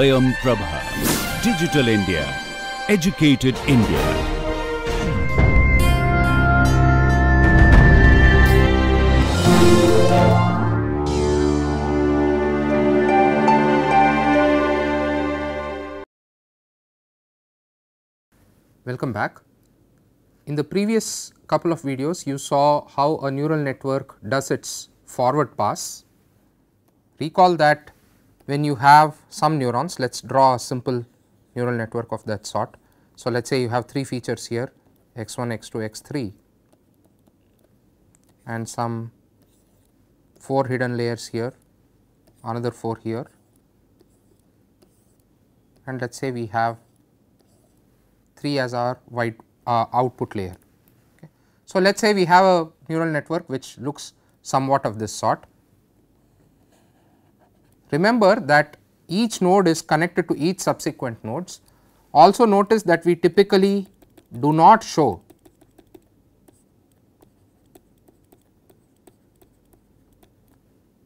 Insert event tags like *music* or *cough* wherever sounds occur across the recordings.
Swayam Prabha. Digital India. Educated India. Welcome back. In the previous couple of videos you saw how a neural network does its forward pass. Recall that when you have some neurons let us draw a simple neural network of that sort. So, let us say you have 3 features here x 1, x 2, x 3 and some 4 hidden layers here, another 4 here and let us say we have 3 as our white uh, output layer. Okay. So, let us say we have a neural network which looks somewhat of this sort Remember that each node is connected to each subsequent nodes. Also notice that we typically do not show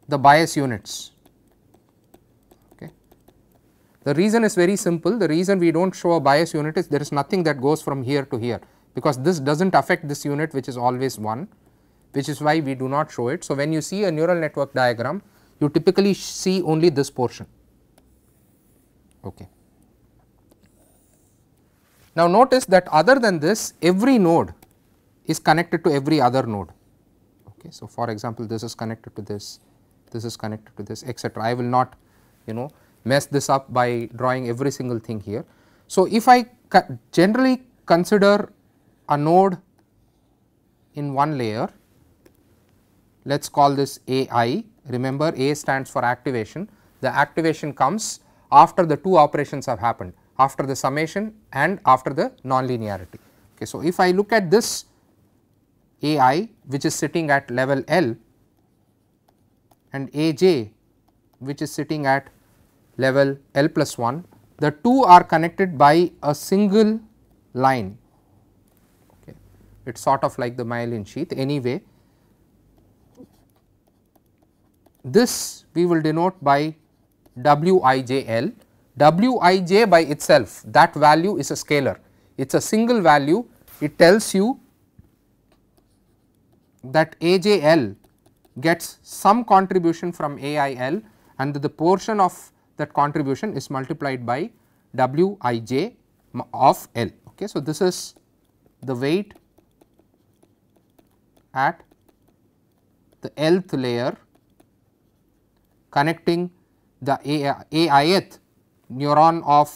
the bias units. Okay. The reason is very simple, the reason we do not show a bias unit is there is nothing that goes from here to here because this does not affect this unit which is always 1 which is why we do not show it. So, when you see a neural network diagram you typically see only this portion. Okay. Now, notice that other than this every node is connected to every other node. Okay. So, for example, this is connected to this, this is connected to this etc. I will not you know mess this up by drawing every single thing here. So, if I generally consider a node in one layer let us call this A i remember A stands for activation, the activation comes after the two operations have happened, after the summation and after the nonlinearity. Okay, so, if I look at this AI which is sitting at level L and AJ which is sitting at level L plus 1, the two are connected by a single line. Okay. It is sort of like the myelin sheath anyway This we will denote by Wijl. Wij by itself that value is a scalar, it is a single value, it tells you that AJL gets some contribution from AIL and the portion of that contribution is multiplied by Wij of L. Okay. So, this is the weight at the lth layer connecting the AIth neuron of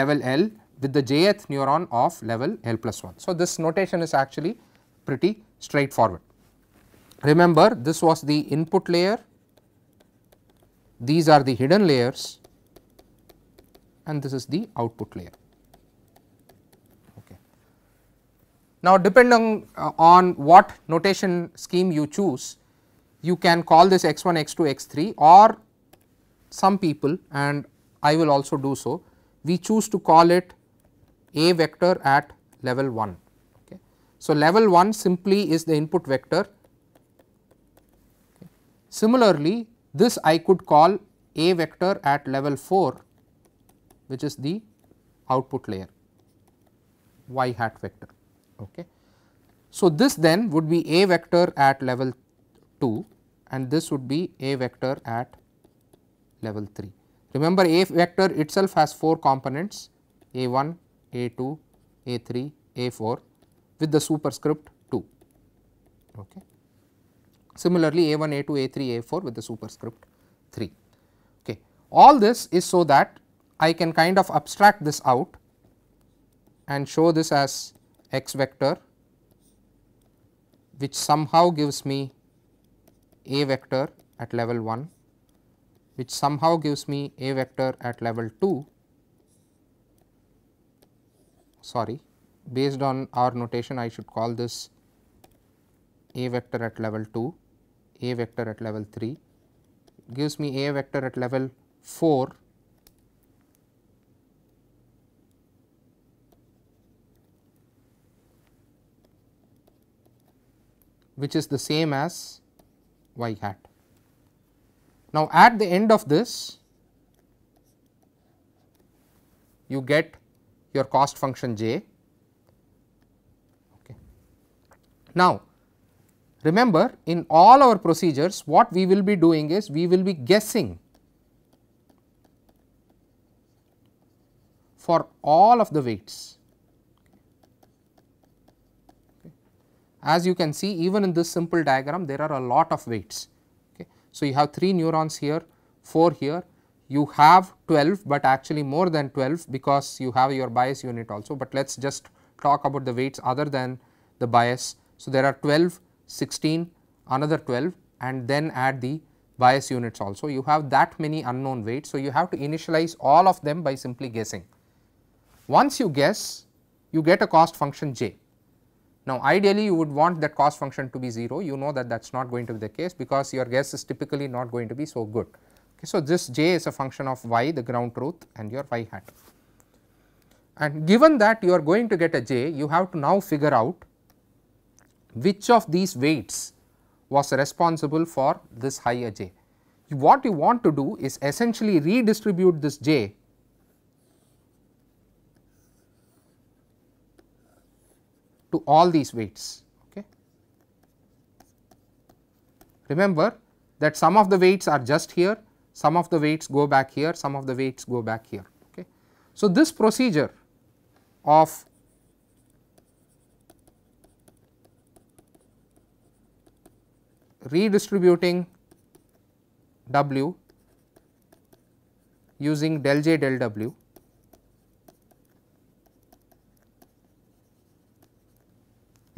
level L with the jth neuron of level L plus 1. So, this notation is actually pretty straightforward. Remember this was the input layer, these are the hidden layers and this is the output layer. Okay. Now, depending uh, on what notation scheme you choose, you can call this x 1 x 2 x 3 or some people and I will also do so we choose to call it a vector at level 1. Okay. So, level 1 simply is the input vector. Okay. Similarly, this I could call a vector at level 4 which is the output layer y hat vector. Okay. So, this then would be a vector at level 2 and this would be A vector at level 3. Remember A vector itself has 4 components A1, A2, A3, A4 with the superscript 2. Okay. Similarly, A1, A2, A3, A4 with the superscript 3. Okay. All this is so that I can kind of abstract this out and show this as x vector which somehow gives me a vector at level 1 which somehow gives me a vector at level 2 sorry based on our notation I should call this a vector at level 2, a vector at level 3 gives me a vector at level 4 which is the same as y hat. Now, at the end of this you get your cost function j. Okay. Now, remember in all our procedures what we will be doing is we will be guessing for all of the weights. as you can see even in this simple diagram there are a lot of weights. Okay. So, you have 3 neurons here, 4 here, you have 12 but actually more than 12 because you have your bias unit also, but let us just talk about the weights other than the bias. So, there are 12, 16, another 12 and then add the bias units also. You have that many unknown weights. So, you have to initialize all of them by simply guessing. Once you guess, you get a cost function j. Now ideally you would want that cost function to be 0, you know that that is not going to be the case because your guess is typically not going to be so good. Okay, so this j is a function of y the ground truth and your y hat. And given that you are going to get a j, you have to now figure out which of these weights was responsible for this higher j. What you want to do is essentially redistribute this j to all these weights. Okay. Remember that some of the weights are just here, some of the weights go back here, some of the weights go back here. Okay. So, this procedure of redistributing W using del J del W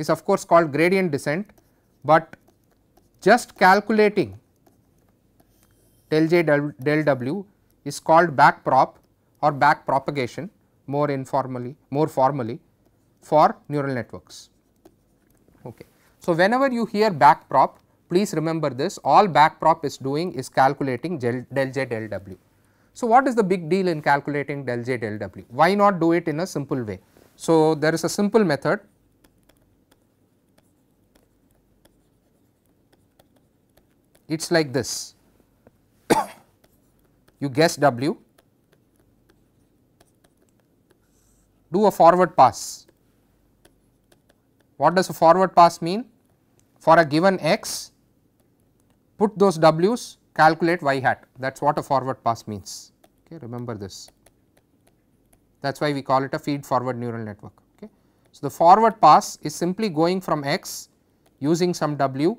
is of course called gradient descent, but just calculating del j del, w is called back prop or back propagation more informally more formally for neural networks. Okay. So, whenever you hear back prop please remember this all back prop is doing is calculating del, del j del w. So, what is the big deal in calculating del j del w why not do it in a simple way. So, there is a simple method it is like this. *coughs* you guess W, do a forward pass. What does a forward pass mean? For a given x, put those W's, calculate y hat that is what a forward pass means. Okay, remember this that is why we call it a feed forward neural network. Okay. So, the forward pass is simply going from x using some W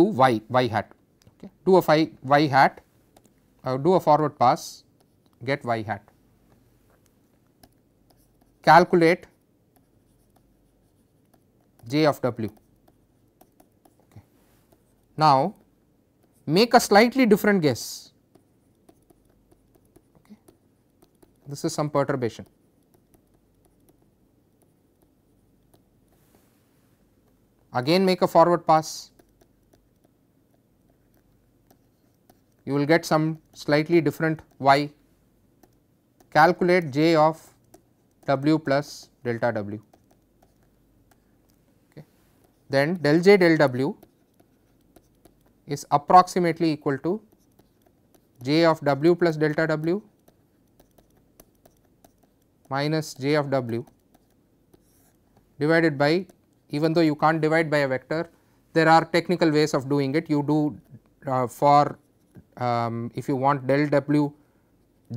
to y, y hat, okay. do a phi, y hat, uh, do a forward pass, get y hat. Calculate j of w. Okay. Now, make a slightly different guess. Okay. This is some perturbation. Again make a forward pass. you will get some slightly different y calculate j of w plus delta w. Okay. Then del j del w is approximately equal to j of w plus delta w minus j of w divided by even though you can't divide by a vector there are technical ways of doing it you do uh, for um, if you want del w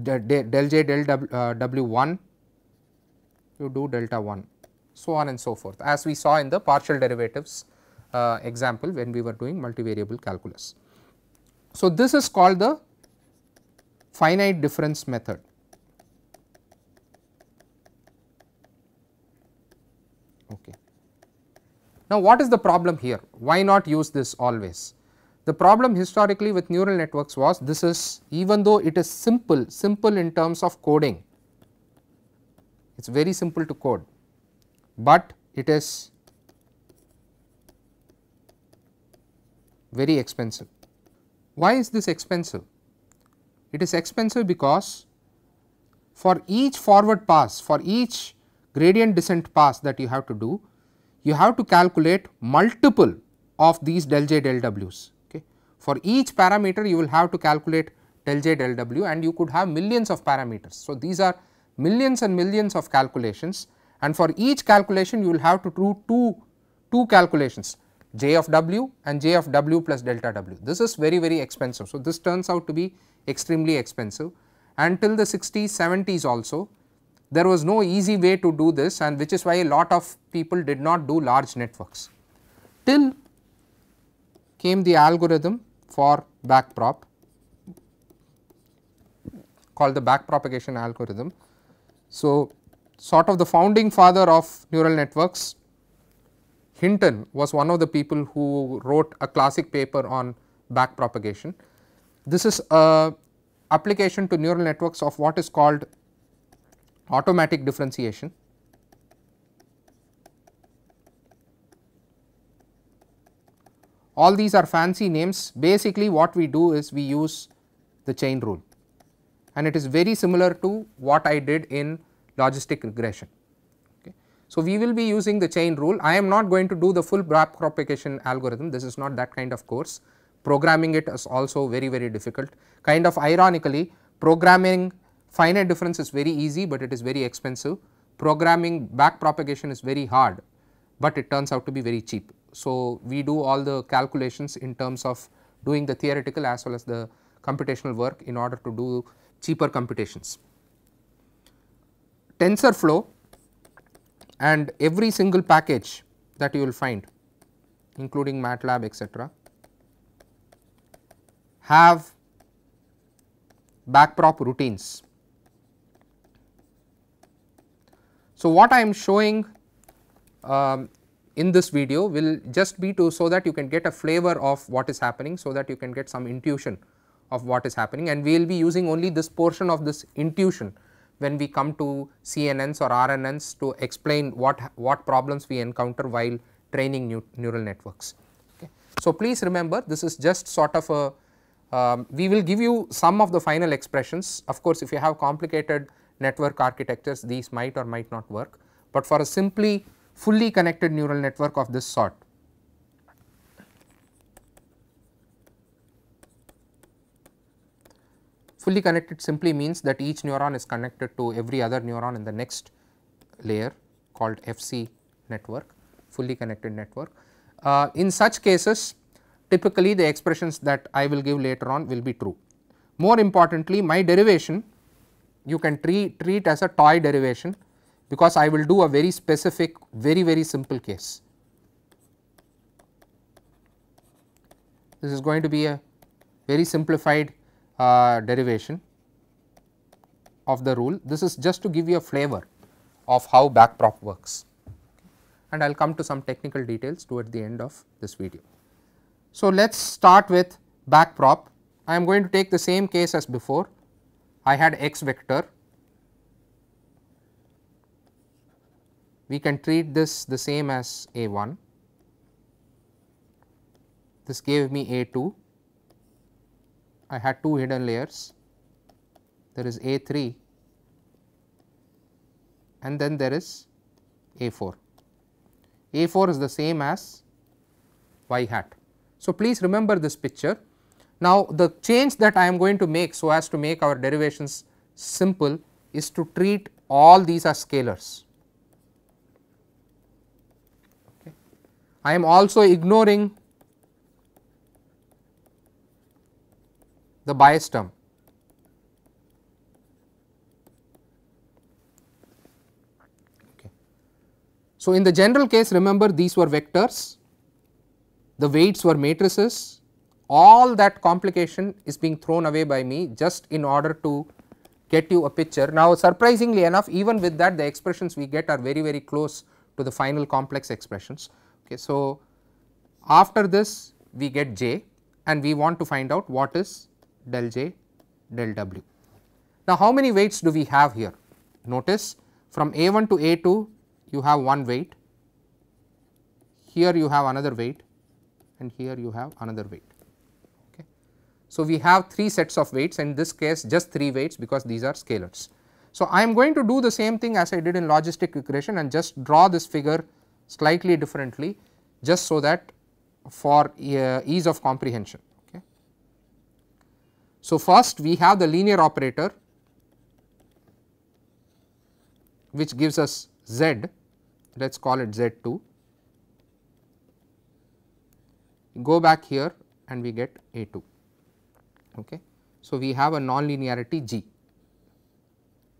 del j del uh, w, 1 you do delta 1 so on and so forth as we saw in the partial derivatives uh, example when we were doing multivariable calculus. So, this is called the finite difference method. Okay. Now, what is the problem here? Why not use this always? The problem historically with neural networks was this is even though it is simple, simple in terms of coding, it is very simple to code, but it is very expensive. Why is this expensive? It is expensive because for each forward pass, for each gradient descent pass that you have to do, you have to calculate multiple of these del j del w's. For each parameter you will have to calculate del j del w and you could have millions of parameters. So, these are millions and millions of calculations and for each calculation you will have to do two, two calculations j of w and j of w plus delta w. This is very very expensive. So, this turns out to be extremely expensive until the 60s 70s also there was no easy way to do this and which is why a lot of people did not do large networks. Till came the algorithm for backprop, called the back propagation algorithm. So, sort of the founding father of neural networks Hinton was one of the people who wrote a classic paper on back propagation. This is a application to neural networks of what is called automatic differentiation. all these are fancy names basically what we do is we use the chain rule and it is very similar to what I did in logistic regression. Okay. So, we will be using the chain rule I am not going to do the full back propagation algorithm this is not that kind of course programming it is also very very difficult kind of ironically programming finite difference is very easy, but it is very expensive programming back propagation is very hard, but it turns out to be very cheap. So, we do all the calculations in terms of doing the theoretical as well as the computational work in order to do cheaper computations. TensorFlow and every single package that you will find including MATLAB etc., have backprop routines. So, what I am showing um, in this video will just be to so that you can get a flavor of what is happening so that you can get some intuition of what is happening and we will be using only this portion of this intuition when we come to CNNs or RNNs to explain what, what problems we encounter while training new neural networks. Okay. So, please remember this is just sort of a um, we will give you some of the final expressions of course, if you have complicated network architectures these might or might not work, but for a simply fully connected neural network of this sort. Fully connected simply means that each neuron is connected to every other neuron in the next layer called FC network, fully connected network. Uh, in such cases typically the expressions that I will give later on will be true. More importantly my derivation you can treat, treat as a toy derivation because I will do a very specific very very simple case. This is going to be a very simplified uh, derivation of the rule. This is just to give you a flavor of how backprop works and I will come to some technical details towards the end of this video. So, let us start with backprop. I am going to take the same case as before. I had x vector we can treat this the same as A 1, this gave me A 2, I had two hidden layers, there is A 3 and then there is A 4. A 4 is the same as y hat. So, please remember this picture. Now, the change that I am going to make so as to make our derivations simple is to treat all these as scalars. I am also ignoring the bias term. So, in the general case remember these were vectors, the weights were matrices, all that complication is being thrown away by me just in order to get you a picture. Now, surprisingly enough even with that the expressions we get are very very close to the final complex expressions. Okay. So, after this we get j and we want to find out what is del j del w. Now, how many weights do we have here? Notice from A 1 to A 2 you have one weight, here you have another weight and here you have another weight. Okay. So, we have 3 sets of weights in this case just 3 weights because these are scalars. So, I am going to do the same thing as I did in logistic regression and just draw this figure slightly differently just so that for uh, ease of comprehension. Okay. So, first we have the linear operator which gives us z let us call it z2 go back here and we get a2. Okay. So, we have a nonlinearity g.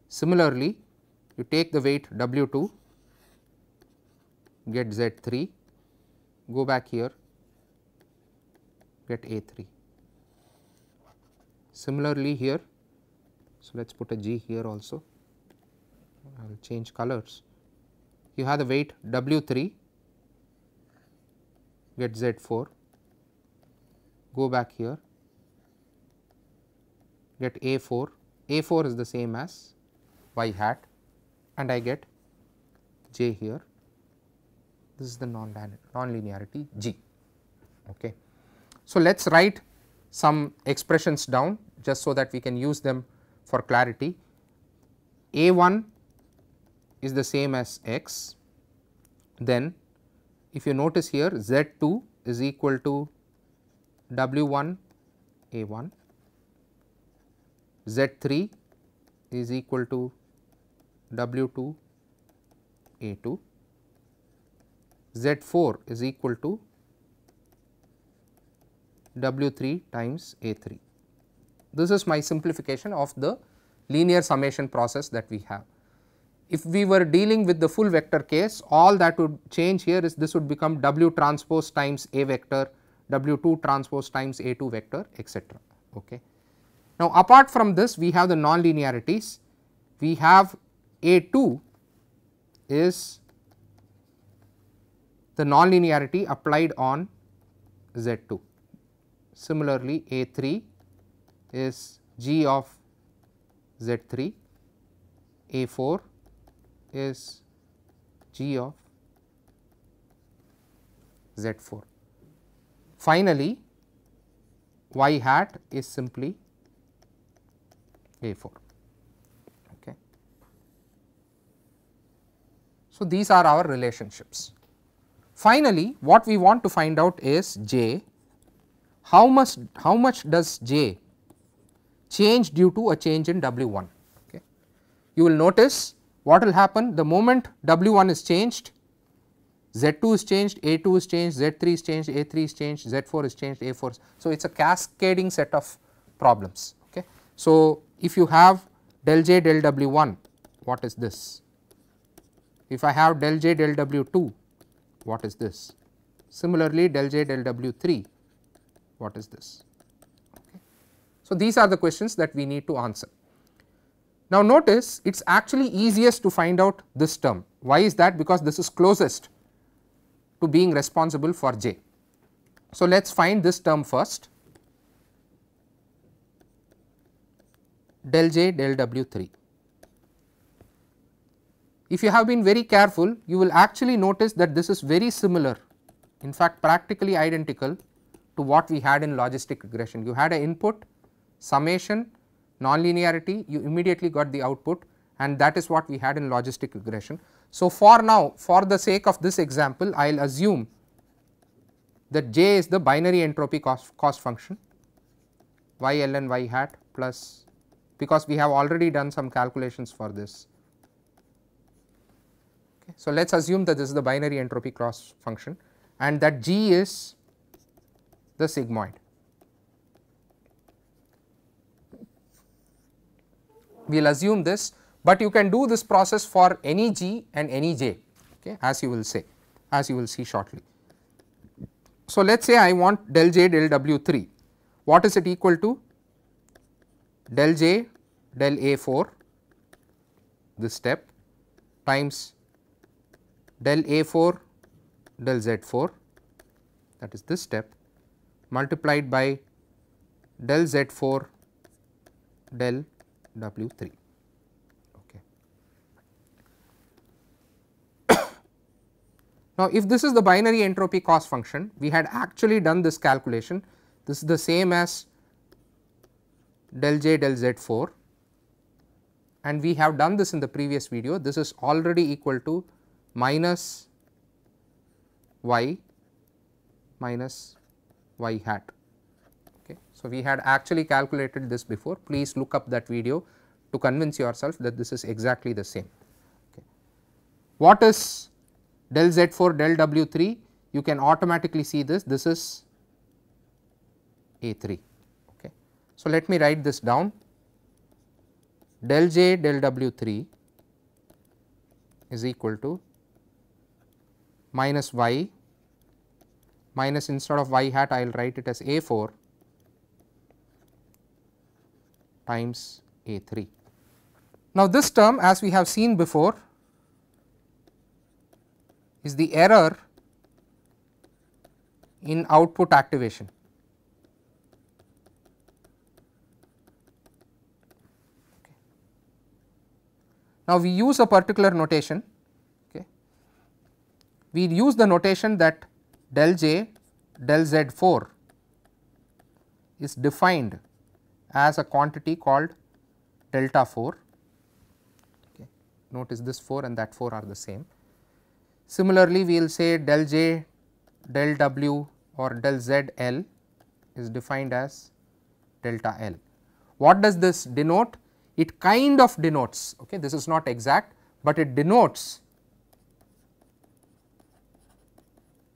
Similarly, you take the weight w2 get Z3, go back here, get A3. Similarly here, so let us put a G here also, I will change colors. You have the weight W3, get Z4, go back here, get A4, A4 is the same as Y hat and I get J here this is the non-linearity G. Okay. So, let us write some expressions down just so that we can use them for clarity. A 1 is the same as x, then if you notice here Z 2 is equal to W 1 A 1, Z 3 is equal to W 2 A 2 Z 4 is equal to W 3 times A 3. This is my simplification of the linear summation process that we have. If we were dealing with the full vector case, all that would change here is this would become W transpose times A vector, W 2 transpose times A 2 vector etc. Okay. Now, apart from this we have the nonlinearities, we have A 2 is the nonlinearity applied on Z2. Similarly, A3 is G of Z3, A4 is G of Z4. Finally, Y hat is simply A4. Okay. So, these are our relationships. Finally, what we want to find out is j, how much, how much does j change due to a change in W1. Okay. You will notice what will happen the moment W1 is changed, Z2 is changed, A2 is changed, Z3 is changed, A3 is changed, Z4 is changed, A4 So, it is a cascading set of problems. Okay. So, if you have del j del W1, what is this? If I have del j del W2, what is this. Similarly, del j del w 3 what is this. Okay. So, these are the questions that we need to answer. Now, notice it is actually easiest to find out this term. Why is that? Because this is closest to being responsible for j. So, let us find this term first del j del w 3 if you have been very careful you will actually notice that this is very similar in fact practically identical to what we had in logistic regression. You had an input, summation, nonlinearity, you immediately got the output and that is what we had in logistic regression. So, for now for the sake of this example I will assume that j is the binary entropy cost, cost function y ln y hat plus because we have already done some calculations for this Okay. So, let us assume that this is the binary entropy cross function and that G is the sigmoid. We will assume this, but you can do this process for any G and any J okay, as you will say, as you will see shortly. So, let us say I want del J del W 3, what is it equal to? Del J del A 4 this step times del A 4 del Z 4 that is this step multiplied by del Z 4 del W 3. Okay. *coughs* now, if this is the binary entropy cost function, we had actually done this calculation. This is the same as del J del Z 4 and we have done this in the previous video. This is already equal to minus y minus y hat. Okay. So, we had actually calculated this before please look up that video to convince yourself that this is exactly the same. Okay. What is del z 4 del w 3 you can automatically see this this is a 3. Okay. So, let me write this down del j del w 3 is equal to minus y minus instead of y hat I will write it as a 4 times a 3. Now, this term as we have seen before is the error in output activation. Now, we use a particular notation we use the notation that del j del z 4 is defined as a quantity called delta 4. Okay. Notice this 4 and that 4 are the same. Similarly, we will say del j del w or del z l is defined as delta l. What does this denote? It kind of denotes, okay, this is not exact, but it denotes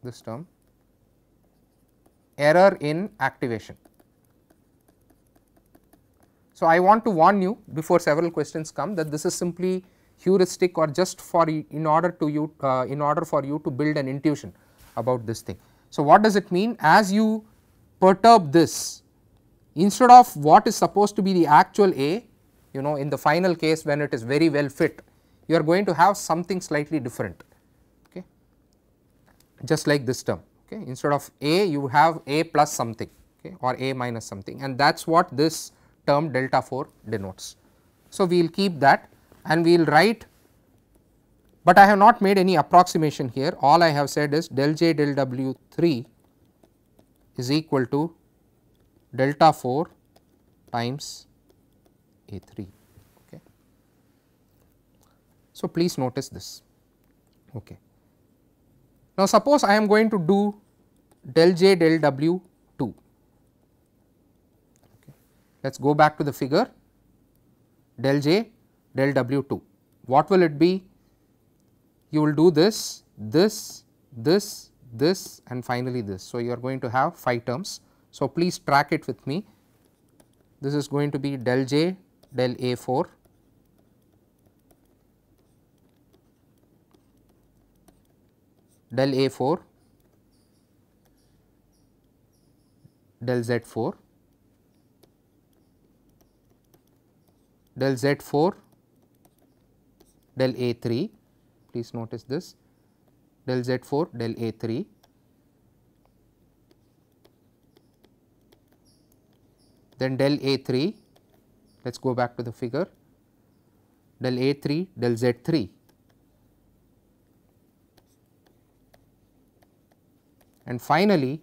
this term error in activation. So, I want to warn you before several questions come that this is simply heuristic or just for in order to you uh, in order for you to build an intuition about this thing. So, what does it mean as you perturb this instead of what is supposed to be the actual A you know in the final case when it is very well fit you are going to have something slightly different just like this term okay instead of a you have a plus something okay or a minus something and that is what this term delta 4 denotes. So, we will keep that and we will write but I have not made any approximation here all I have said is del j del w 3 is equal to delta 4 times a 3. Okay. So, please notice this. Okay. Now, suppose I am going to do del j del w 2. Okay. Let us go back to the figure del j del w 2. What will it be? You will do this, this, this, this and finally this. So, you are going to have 5 terms. So, please track it with me. This is going to be del j del a 4 del A 4 del Z 4 del Z 4 del A 3 please notice this del Z 4 del A 3 then del A 3 let us go back to the figure del A 3 del Z 3 and finally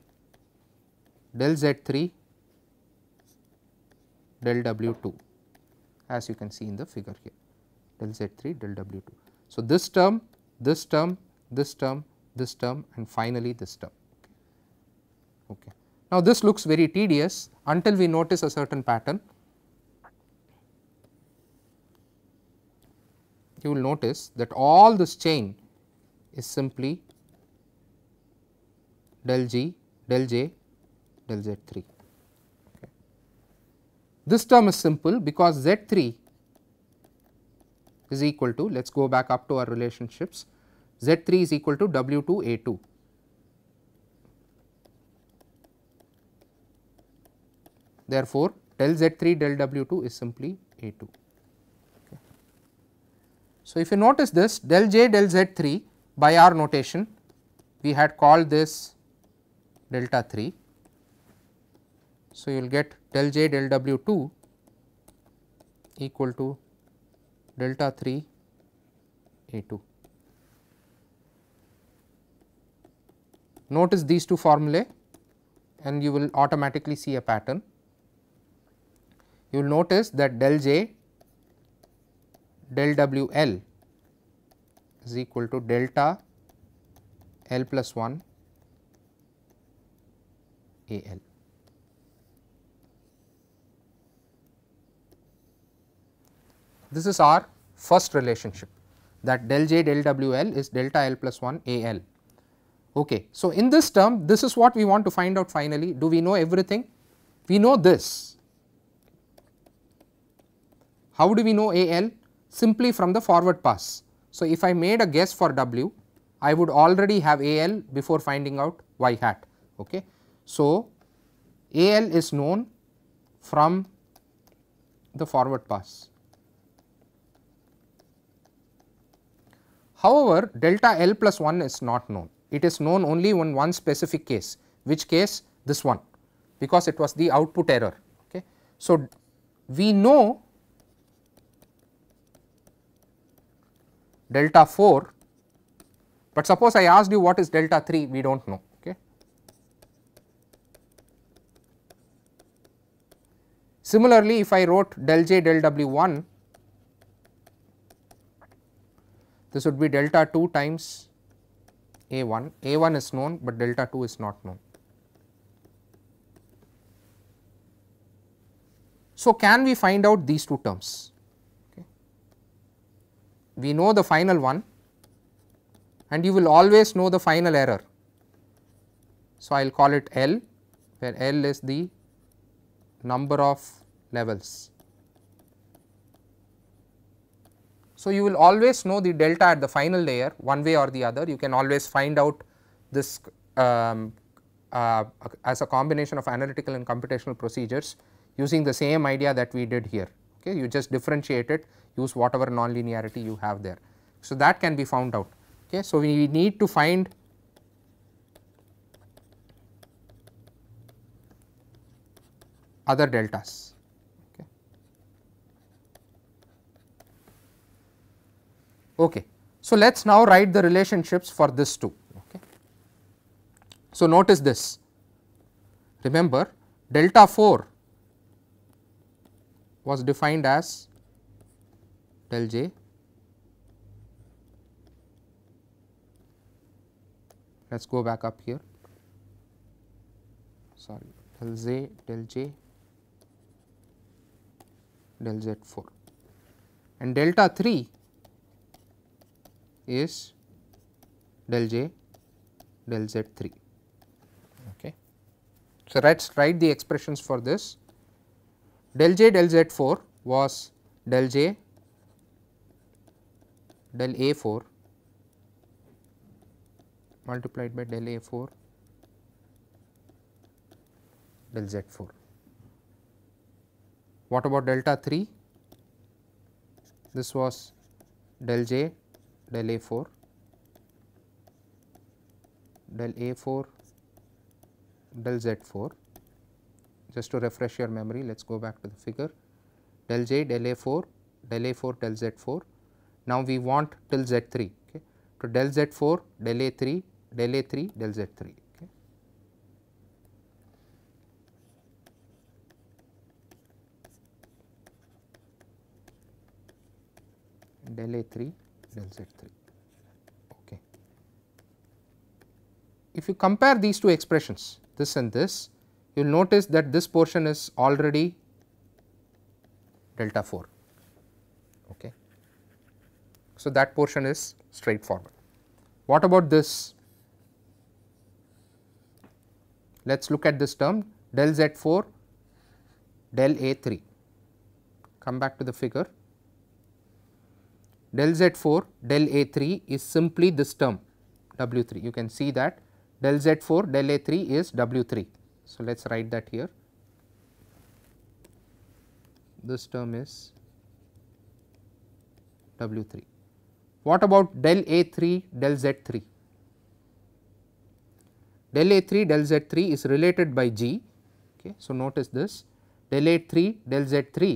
del z3 del w2 as you can see in the figure here del z3 del w2. So, this term, this term, this term, this term and finally this term. Okay. Now, this looks very tedious until we notice a certain pattern. You will notice that all this chain is simply del g del j del z 3. Okay. This term is simple because z 3 is equal to let us go back up to our relationships z 3 is equal to w 2 a 2. Therefore, del z 3 del w 2 is simply a 2. Okay. So, if you notice this del j del z 3 by our notation we had called this delta 3. So, you will get del j del w 2 equal to delta 3 a 2. Notice these two formulae and you will automatically see a pattern. You will notice that del j del w l is equal to delta l plus 1 AL. This is our first relationship that del J del W L is delta L plus 1 A L. Okay. So, in this term this is what we want to find out finally. Do we know everything? We know this. How do we know A L? Simply from the forward pass. So, if I made a guess for W, I would already have A L before finding out Y hat. Okay. So, AL is known from the forward pass. However, delta L plus 1 is not known. It is known only in one specific case, which case this one because it was the output error. Okay. So, we know delta 4, but suppose I asked you what is delta 3, we do not know. Similarly, if I wrote del j del w 1, this would be delta 2 times a 1, a 1 is known, but delta 2 is not known. So, can we find out these two terms? Okay. We know the final one and you will always know the final error. So, I will call it L where L is the number of levels. So, you will always know the delta at the final layer one way or the other you can always find out this um, uh, as a combination of analytical and computational procedures using the same idea that we did here. Okay, you just differentiate it use whatever nonlinearity you have there. So, that can be found out. Okay, so, we need to find other deltas. Okay. okay. So, let us now write the relationships for this too. Okay. So, notice this remember delta 4 was defined as del j let us go back up here sorry del z del j del z 4 and delta 3 is del j del z 3. Okay. So, let us write the expressions for this del j del z 4 was del j del a 4 multiplied by del a 4 del z 4 what about delta 3? This was del j, del a 4, del a 4, del z 4. Just to refresh your memory, let us go back to the figure del j, del a 4, del a 4, del z 4. Now, we want till z 3. Okay. To del z 4, del a 3, del a 3, del z 3. del A 3 del Z 3 ok. If you compare these two expressions this and this you will notice that this portion is already delta 4 ok. So, that portion is straightforward. What about this? Let us look at this term del z 4 del a 3 come back to the figure del z4 del a3 is simply this term w3 you can see that del z4 del a3 is w3. So, let us write that here this term is w3. What about del a3 del z3? Del a3 del z3 is related by g. Okay. So, notice this del a3 del z3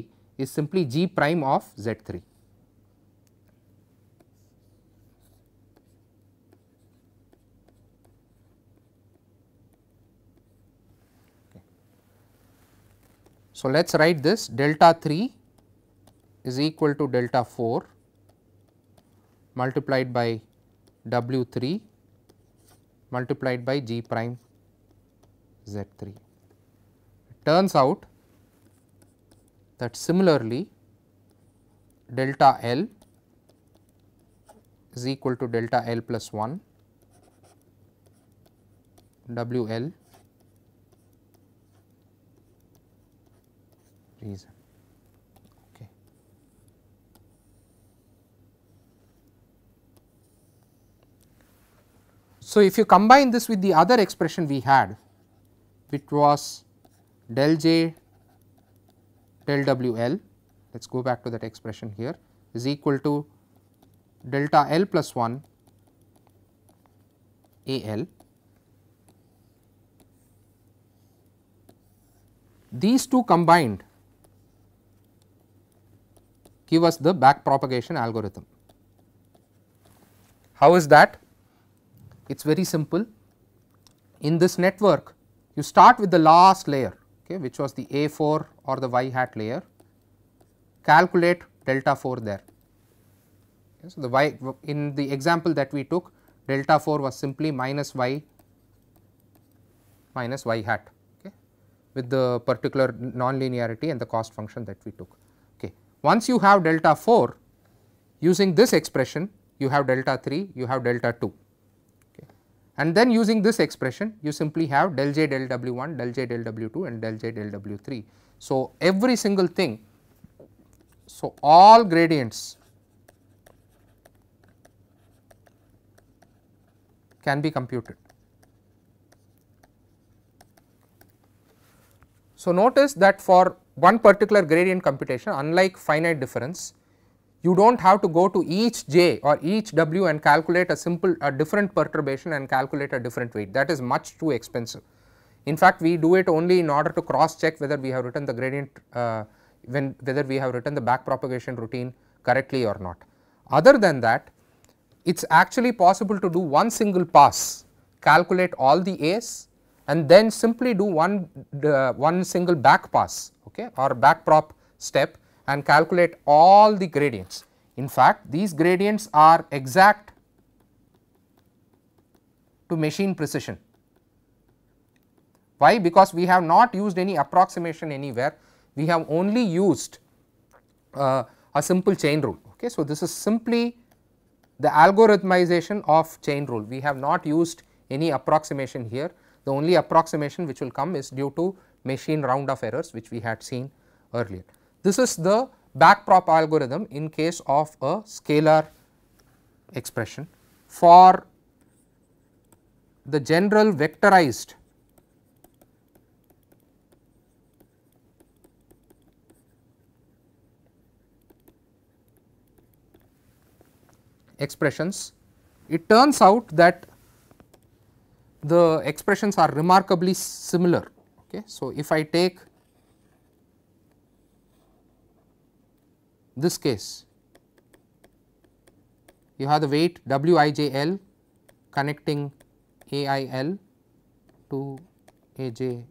is simply g prime of z3. So, let us write this delta 3 is equal to delta 4 multiplied by W 3 multiplied by G prime Z 3. It turns out that similarly delta L is equal to delta L plus 1 W L reason. Okay. So, if you combine this with the other expression we had which was del j del w l let us go back to that expression here is equal to delta l plus 1 a l. These two combined give us the back propagation algorithm. How is that? It is very simple. In this network, you start with the last layer okay, which was the A4 or the Y hat layer, calculate delta 4 there. Okay, so, the Y in the example that we took delta 4 was simply minus Y minus Y hat okay, with the particular nonlinearity and the cost function that we took. Once you have delta 4 using this expression you have delta 3, you have delta 2 okay. and then using this expression you simply have del j del w 1, del j del w 2 and del j del w 3. So, every single thing, so all gradients can be computed. So, notice that for one particular gradient computation unlike finite difference you do not have to go to each j or each w and calculate a simple a different perturbation and calculate a different weight that is much too expensive. In fact, we do it only in order to cross check whether we have written the gradient uh, when whether we have written the back propagation routine correctly or not. Other than that it is actually possible to do one single pass calculate all the a's and then simply do one uh, one single back pass okay, or backprop step and calculate all the gradients. In fact, these gradients are exact to machine precision. Why? Because we have not used any approximation anywhere, we have only used uh, a simple chain rule. Okay. So, this is simply the algorithmization of chain rule, we have not used any approximation here, the only approximation which will come is due to machine round of errors which we had seen earlier. This is the backprop algorithm in case of a scalar expression for the general vectorized expressions. It turns out that the expressions are remarkably similar Okay. So, if I take this case, you have the weight Wijl connecting AIL to AJL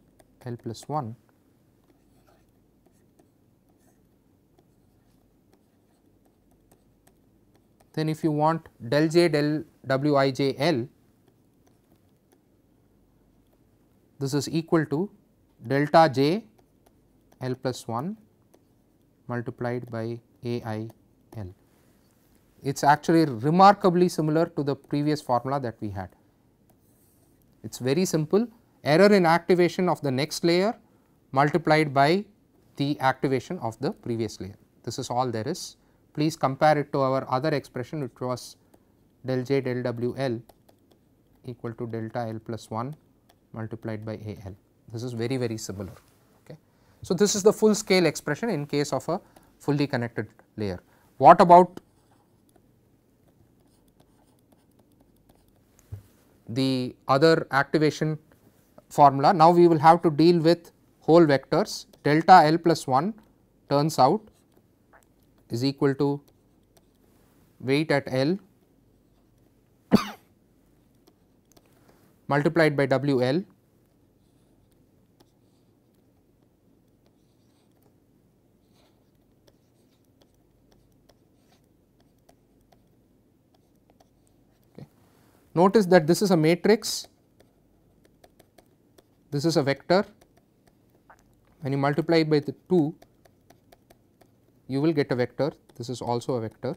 plus 1. Then if you want del J del Wijl, this is equal to delta j l plus 1 multiplied by a i l. It is actually remarkably similar to the previous formula that we had. It is very simple error in activation of the next layer multiplied by the activation of the previous layer. This is all there is. Please compare it to our other expression which was del j del w l equal to delta l plus 1 multiplied by a l. This is very, very similar. Okay. So, this is the full scale expression in case of a fully connected layer. What about the other activation formula? Now, we will have to deal with whole vectors delta L plus 1 turns out is equal to weight at L *coughs* multiplied by W L Notice that this is a matrix, this is a vector when you multiply by the 2 you will get a vector this is also a vector.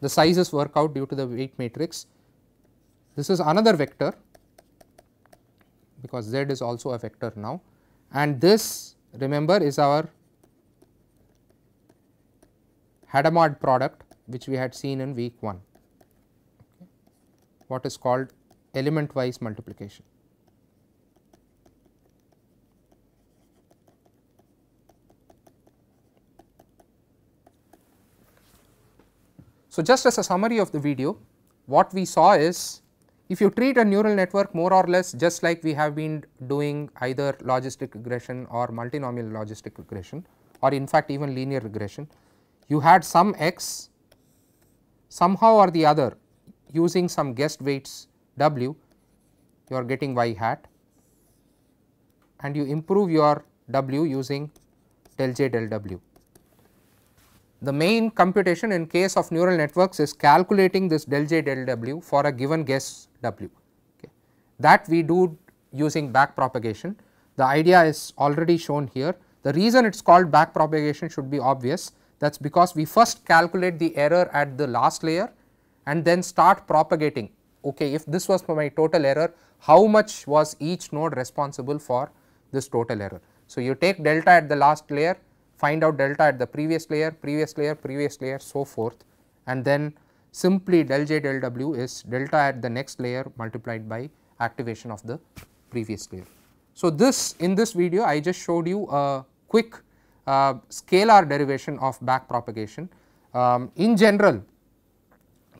The sizes work out due to the weight matrix. This is another vector because z is also a vector now and this remember is our Hadamard product which we had seen in week 1 what is called element wise multiplication. So, just as a summary of the video, what we saw is if you treat a neural network more or less just like we have been doing either logistic regression or multinomial logistic regression or in fact even linear regression, you had some x somehow or the other using some guessed weights w you are getting y hat and you improve your w using del j del w. The main computation in case of neural networks is calculating this del j del w for a given guess w okay. that we do using back propagation. The idea is already shown here. The reason it is called back propagation should be obvious that is because we first calculate the error at the last layer and then start propagating okay if this was my total error how much was each node responsible for this total error. So, you take delta at the last layer find out delta at the previous layer previous layer previous layer so forth and then simply del j del w is delta at the next layer multiplied by activation of the previous layer. So, this in this video I just showed you a quick uh, scalar derivation of back propagation. Um, in general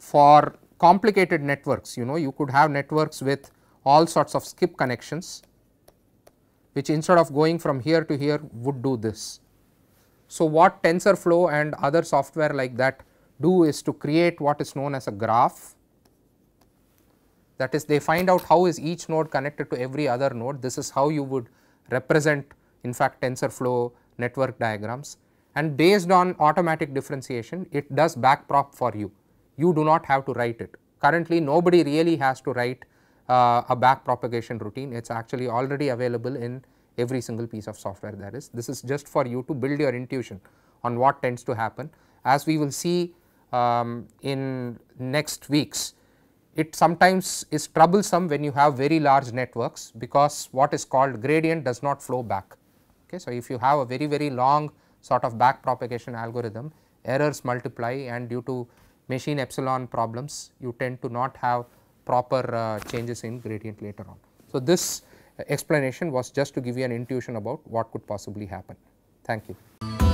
for complicated networks you know you could have networks with all sorts of skip connections which instead of going from here to here would do this. So, what TensorFlow and other software like that do is to create what is known as a graph that is they find out how is each node connected to every other node this is how you would represent in fact TensorFlow network diagrams and based on automatic differentiation it does backprop for you you do not have to write it. Currently nobody really has to write uh, a back propagation routine, it is actually already available in every single piece of software there is. This is just for you to build your intuition on what tends to happen. As we will see um, in next weeks, it sometimes is troublesome when you have very large networks because what is called gradient does not flow back. Okay, so, if you have a very very long sort of back propagation algorithm, errors multiply and due to machine epsilon problems you tend to not have proper uh, changes in gradient later on. So, this uh, explanation was just to give you an intuition about what could possibly happen. Thank you.